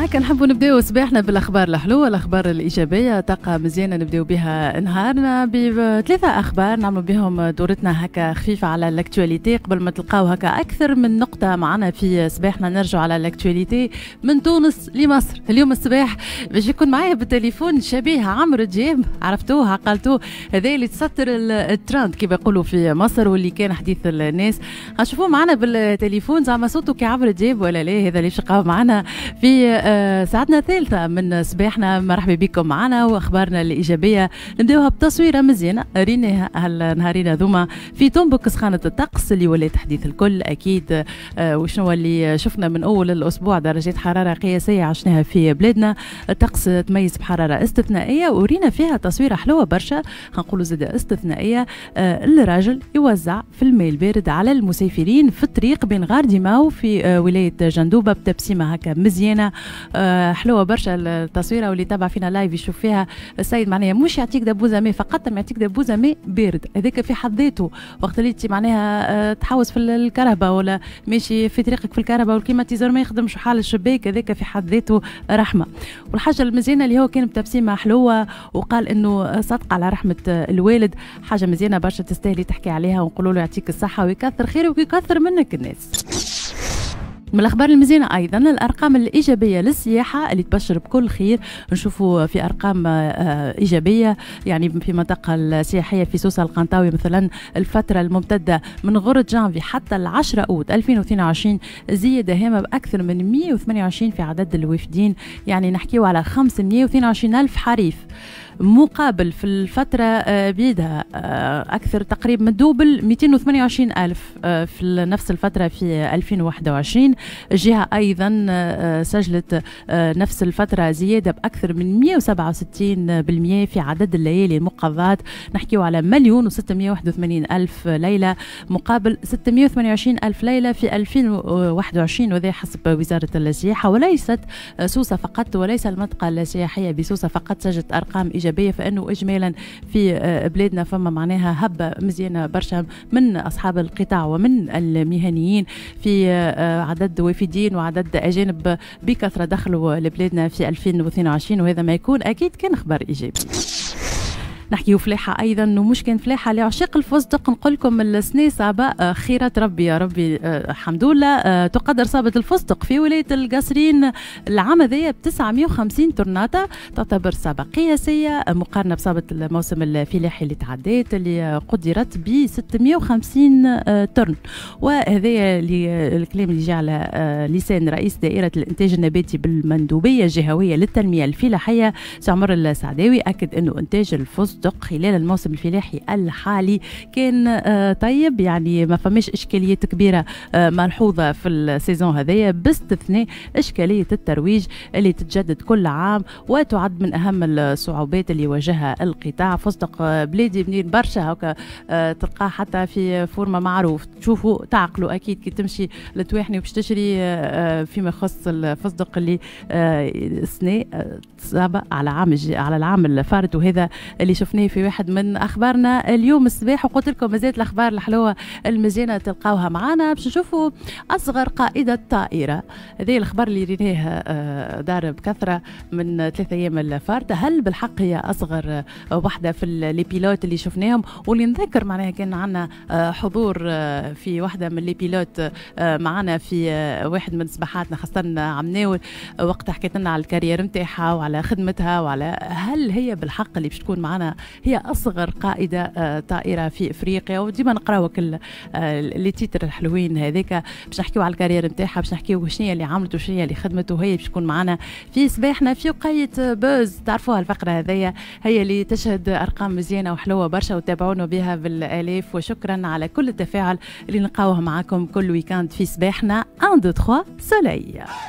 هكا نحبوا نبداو صباحنا بالاخبار الحلوه الاخبار الايجابيه طاقه مزيانه نبداو بها نهارنا بثلاثه اخبار نعملوا بهم دورتنا هكا خفيفه على الاكتواليتي قبل ما تلقاو هكا اكثر من نقطه معنا في صباحنا نرجعوا على الاكتواليتي من تونس لمصر اليوم الصباح باش يكون معايا بالتليفون شبيه عمرو دياب عرفتوه عقلتوه هذا اللي تستر الترند كيف يقولوا في مصر واللي كان حديث الناس نشوفوه معنا بالتليفون زعما صوته كعمرو دياب ولا لا هذا اللي باش معنا في آه، ساعتنا الثالثة من صباحنا مرحبا بكم معنا واخبارنا الايجابية نبداوها بتصويرة مزيانة رينا هالنهارين هذوما في تومبوك سخانة الطقس اللي ولات حديث الكل اكيد آه، وشنو اللي شفنا من اول الاسبوع درجات حرارة قياسية عشناها في بلادنا الطقس تميز بحرارة استثنائية ورينا فيها تصويرة حلوة برشا نقولوا زادة استثنائية آه، الراجل يوزع في الماء البارد على المسافرين في الطريق بين غارديماو في ولاية جندوبة بتبسيمة هكا مزيانة آه، حلوه برشا التصويره واللي تابع فينا لايف يشوف فيها السيد معناها مش يعطيك دبوزه ماء فقط ما يعطيك دبوزه ماء بارد هذاك في حد ذاته وقت اللي معناها آه، تحوس في الكرهبه ولا ماشي في طريقك في الكهرباء والكيماتيزور ما يخدمش حال الشباك هذاك في حد ذاته رحمه والحاجه المزيانه اللي هو كان بتبسيمه حلوه وقال انه صدق على رحمه الوالد حاجه مزيانه برشا تستاهلي تحكي عليها ونقولوا له يعطيك الصحه ويكثر خيره ويكثر منك الناس من الاخبار المزينه ايضا الارقام الايجابيه للسياحه اللي تبشر بكل خير نشوفوا في ارقام آه، ايجابيه يعني في منطقة السياحيه في سوسه القنطاوي مثلا الفتره الممتده من غره جانفي حتى ال 10 اوت 2022 زياده هامه باكثر من 128 في عدد الوافدين يعني نحكيو على 522 الف حريف مقابل في الفترة آه، بيدها آه، أكثر تقريبا من دوبل 228 ألف آه، في نفس الفترة في 2021 الجهة أيضا سجلت نفس الفترة زيادة بأكثر من 167% في عدد الليالي المقضات نحكيه على مليون و681 ألف ليلة مقابل 628 ألف ليلة في 2021 وذي حسب وزارة السياحة وليست سوسة فقط وليس المنطقة السياحية بسوسة فقط سجلت أرقام إيجابية الايجابيه فانه اجمالا في آه، بلادنا فما معناها هبه مزيانه برشا من اصحاب القطاع ومن المهنيين في آه، آه، عدد وافدين وعدد اجانب بكثره دخلوا لبلادنا في 2022 وهذا ما يكون اكيد كان خبر ايجابي نحكيو فلاحه ايضا ومش كان فلاحه لعشاق الفستق نقول لكم السنه سابا آه، خيرات ربي يا ربي آه، الحمد لله آه، تقدر صابه الفستق في ولايه القصرين العام هذايا ب 950 طرناطة تعتبر صابه قياسيه مقارنه بصابه الموسم الفلاحي اللي تعدات اللي قدرت ب 650 ترن وهذايا الكلام اللي جاء على لسان رئيس دائره الانتاج النباتي بالمندوبيه الجهويه للتنميه الفلاحيه سعمر السعداوي اكد انه انتاج الفستق تصدق خلال الموسم الفلاحي الحالي كان آه، طيب يعني ما فماش اشكاليات كبيره آه، ملحوظه في السيزون هذايا باستثناء اشكاليه الترويج اللي تتجدد كل عام وتعد من اهم الصعوبات اللي واجهها القطاع فصدق آه، بلادي منين برشا هكا تلقاه حتى في فورما معروف تشوفوا تعقلوا اكيد كي تمشي لتواحني باش تشري فيما يخص الفصدق اللي السنه صعبه على عام على العام الفارط وهذا اللي شفت شفناه في واحد من اخبارنا اليوم الصباح وقلت لكم مازالت الاخبار الحلوه المزينه تلقاوها معنا باش نشوفوا اصغر قائده طائره هذه الاخبار اللي ريناها آه، دار بكثره من ثلاثة ايام الفارطه هل بالحق هي اصغر وحده في لي بيلوت اللي شفناهم واللي نذكر معناها كان عندنا آه، حضور آه، في واحده من لي بيلوت معنا في واحد من صباحاتنا خاصه ناول وقتها حكيت لنا على الكارير نتاعها وعلى خدمتها وعلى هل هي بالحق اللي باش تكون معنا هي اصغر قائده آه، طائره في افريقيا وديما نقراو كل آه، لي تيتر الحلوين هذيك باش نحكيو على الكارير نتاعها باش نحكيو شنو اللي عملت وشنو اللي خدمت وهي باش تكون معنا في صباحنا في وقايه بوز تعرفوها الفقره هذيا هي اللي تشهد ارقام مزيانه وحلوه برشا وتابعونا بها بالالاف وشكرا على كل التفاعل اللي نلقاوه معاكم كل ويكاند في صباحنا 1 2 3 سولي